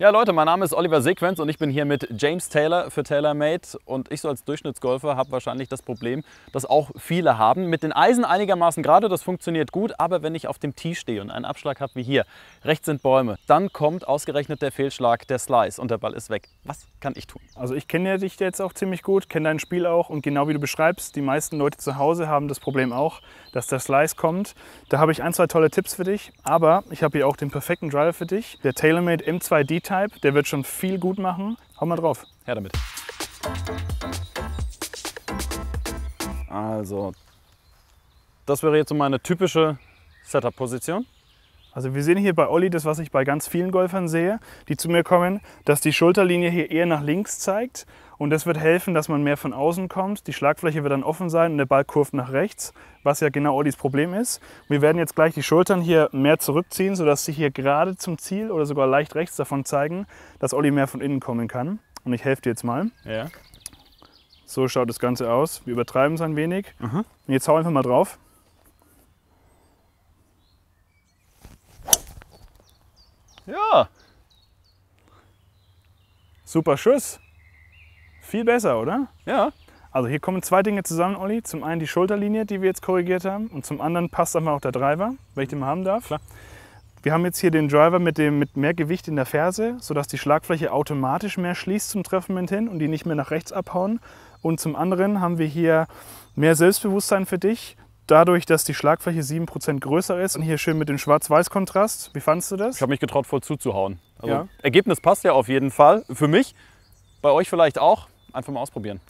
Ja Leute, mein Name ist Oliver Sequenz und ich bin hier mit James Taylor für TaylorMade und ich so als Durchschnittsgolfer habe wahrscheinlich das Problem, das auch viele haben. Mit den Eisen einigermaßen gerade, das funktioniert gut, aber wenn ich auf dem Tee stehe und einen Abschlag habe wie hier, rechts sind Bäume, dann kommt ausgerechnet der Fehlschlag, der Slice und der Ball ist weg. Was kann ich tun? Also ich kenne dich jetzt auch ziemlich gut, kenne dein Spiel auch und genau wie du beschreibst, die meisten Leute zu Hause haben das Problem auch, dass der Slice kommt. Da habe ich ein, zwei tolle Tipps für dich, aber ich habe hier auch den perfekten Driver für dich, der TaylorMade M2D Type, der wird schon viel gut machen. Hau mal drauf. Her damit. Also, das wäre jetzt so meine typische Setup-Position. Also wir sehen hier bei Olli das, was ich bei ganz vielen Golfern sehe, die zu mir kommen, dass die Schulterlinie hier eher nach links zeigt und das wird helfen, dass man mehr von außen kommt. Die Schlagfläche wird dann offen sein und der Ball kurvt nach rechts, was ja genau Ollis Problem ist. Wir werden jetzt gleich die Schultern hier mehr zurückziehen, sodass sie hier gerade zum Ziel oder sogar leicht rechts davon zeigen, dass Olli mehr von innen kommen kann. Und ich helfe dir jetzt mal. Ja. So schaut das Ganze aus. Wir übertreiben es ein wenig. Mhm. Und jetzt hau einfach mal drauf. Ja. Super Schuss. Viel besser, oder? Ja. Also hier kommen zwei Dinge zusammen, Olli. Zum einen die Schulterlinie, die wir jetzt korrigiert haben. Und zum anderen passt einfach auch der Driver, wenn ich den mal haben darf. Klar. Wir haben jetzt hier den Driver mit, dem, mit mehr Gewicht in der Ferse, sodass die Schlagfläche automatisch mehr schließt zum Treffmoment hin und die nicht mehr nach rechts abhauen. Und zum anderen haben wir hier mehr Selbstbewusstsein für dich dadurch, dass die Schlagfläche 7% größer ist und hier schön mit dem Schwarz-Weiß-Kontrast. Wie fandest du das? Ich habe mich getraut, voll zuzuhauen. Also, ja. Ergebnis passt ja auf jeden Fall. Für mich, bei euch vielleicht auch. Einfach mal ausprobieren.